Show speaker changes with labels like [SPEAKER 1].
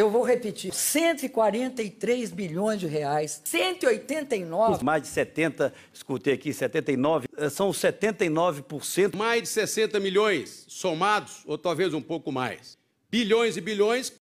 [SPEAKER 1] Eu vou repetir: 143 bilhões de reais, 189.
[SPEAKER 2] Mais de 70, escutei aqui, 79, eh, são 79%. Mais de 60 milhões somados, ou talvez um pouco mais. Bilhões e bilhões